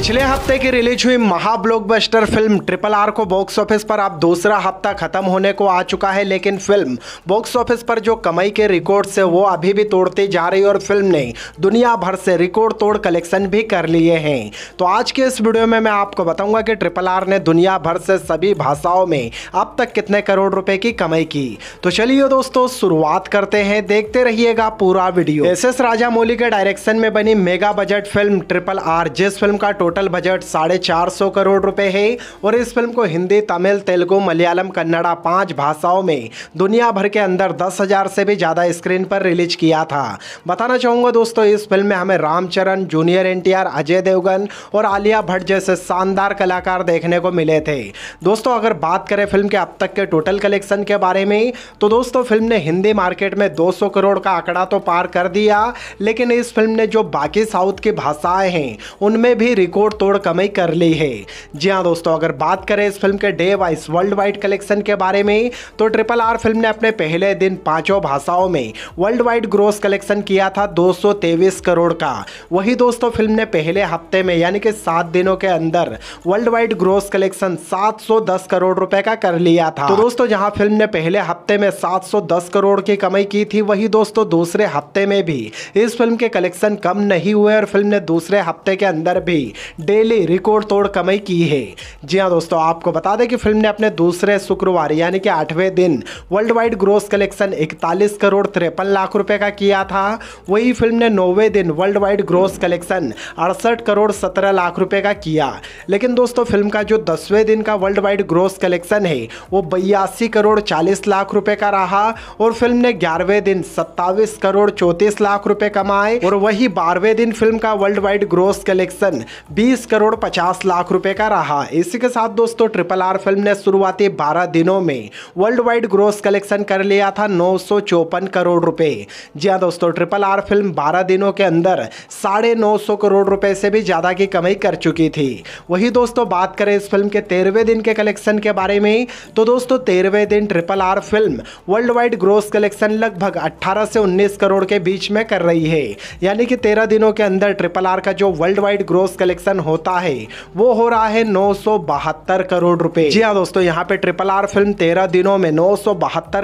पिछले हफ्ते की रिलीज हुई महा ब्लॉकबस्टर फिल्म ट्रिपल आर को बॉक्स ऑफिस पर अब दूसरा हफ्ता खत्म होने को आ चुका है लेकिन फिल्म बॉक्स ऑफिस पर जो कमाई के रिकॉर्ड से वो अभी भी तोड़ती जा रही और फिल्म ने दुनिया भर से रिकॉर्ड तोड़ कलेक्शन भी कर लिए हैं तो आज के इस वीडियो में मैं आपको बताऊंगा कि ट्रिपल आर ने दुनिया भर से सभी भाषाओं में अब तक कितने करोड़ रुपए की कमाई की तो चलिए दोस्तों शुरुआत करते हैं देखते रहिएगा पूरा video S S Rajamouli के डायरेक्शन में बनी mega budget film triple R जिस फिल्म का टोटल बजट साढ़े चार सौ करोड़ रुपए है और इस फिल्म को हिंदी तमिल तेलुगु मलयालम कन्नड़ा पांच भाषाओं में दुनिया भर के अंदर दस हजार से भी ज़्यादा स्क्रीन पर रिलीज किया था बताना चाहूँगा दोस्तों इस फिल्म में हमें रामचरण जूनियर एन अजय देवगन और आलिया भट्ट जैसे शानदार कलाकार देखने को मिले थे दोस्तों अगर बात करें फिल्म के अब तक के टोटल कलेक्शन के बारे में तो दोस्तों फिल्म ने हिंदी मार्केट में दो करोड़ का आंकड़ा तो पार कर दिया लेकिन इस फिल्म ने जो बाकी साउथ की भाषाएं हैं उनमें भी रिकॉर्ड तोड़ कमाई कर ली है जी हाँ दोस्तों अगर बात करें इस फिल्म के day wise world wide collection के बारे में तो ट्रिपल आर फिल्म ने अपने पहले दिन पांचों भाषाओं में वर्ल्ड वाइड ग्रोस कलेक्शन किया था दो करोड़ का वही दोस्तों फिल्म ने पहले हफ्ते में यानी कि सात दिनों के अंदर वर्ल्ड वाइड ग्रोस कलेक्शन सात करोड़ रुपए का कर लिया था तो दोस्तों जहाँ फिल्म ने पहले हफ्ते में सात करोड़ की कमाई की थी वही दोस्तों दूसरे हफ्ते में भी इस फिल्म के कलेक्शन कम नहीं हुए और फिल्म ने दूसरे हफ्ते के अंदर भी डेली रिकॉर्ड तोड़ कमाई की है जी हाँ दोस्तों आपको बता दें कि फिल्म ने अपने दूसरे शुक्रवार यानी कि आठवें दिन वर्ल्ड वाइड ग्रोस कलेक्शन इकतालीस करोड़ तिरपन लाख रुपए का किया था वही फिल्म ने नौवे दिन वर्ल्ड वाइड ग्रोस कलेक्शन अड़सठ करोड़ सत्रह लाख रुपए का किया लेकिन दोस्तों फिल्म का जो दसवें दिन का वर्ल्ड वाइड ग्रोस कलेक्शन है वो बयासी करोड़ चालीस लाख रुपए का रहा और फिल्म ने ग्यारहवें दिन सत्तावीस करोड़ चौंतीस लाख रुपए कमाए और वही बारहवें दिन फिल्म का world wide gross collection 20 crore 50 lakh रुपए का रहा इसी के साथ दोस्तों ट्रिपल आर फिल्म ने शुरुआती 12 दिनों में वर्ल्ड वाइड ग्रोस कलेक्शन कर लिया था नौ करोड़ रुपए जी हाँ दोस्तों ट्रिपल आर फिल्म 12 दिनों के अंदर साढ़े नौ करोड़ रुपए से भी ज़्यादा की कमाई कर चुकी थी वही दोस्तों बात करें इस फिल्म के तेरहवें दिन के कलेक्शन के बारे में तो दोस्तों तेरहवें दिन triple R film world wide gross collection लगभग अट्ठारह से उन्नीस करोड़ के बीच में कर रही है यानी कि तेरह दिनों के अंदर ट्रिपल आर का जो world wide gross collection collection होता है वो हो रहा है नौ करोड़ रुपए जी हाँ दोस्तों यहाँ पे ट्रिपल आर फिल्म तेरह दिनों में नौ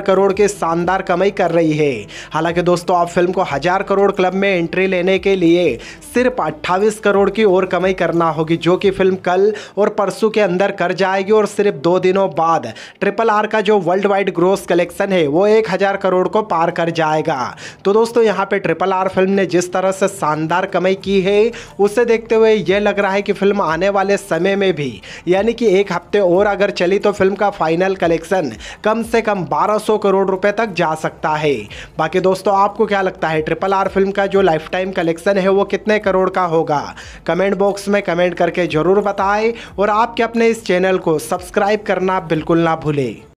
करोड़ की शानदार कमाई कर रही है हालांकि दोस्तों आप फिल्म को हजार करोड़ क्लब में एंट्री लेने के लिए सिर्फ अट्ठावीस करोड़ की और कमाई करना होगी जो कि फिल्म कल और परसों के अंदर कर जाएगी और सिर्फ दो दिनों बाद ट्रिपल आर का जो वर्ल्ड वाइड ग्रोस कलेक्शन है वो एक हजार करोड़ को पार कर जाएगा तो दोस्तों यहाँ पे ट्रिपल आर फिल्म ने जिस तरह से शानदार कमाई की है उसे देखते हुए यह लग रहा है कि फिल्म आने वाले समय में भी यानी कि एक हफ्ते और अगर चली तो फिल्म का फाइनल कलेक्शन कम से कम 1200 करोड़ रुपए तक जा सकता है बाकी दोस्तों आपको क्या लगता है ट्रिपल आर फिल्म का जो लाइफ टाइम कलेक्शन है वो कितने करोड़ का होगा कमेंट बॉक्स में कमेंट करके ज़रूर बताएं और आपके अपने इस चैनल को सब्सक्राइब करना बिल्कुल ना भूलें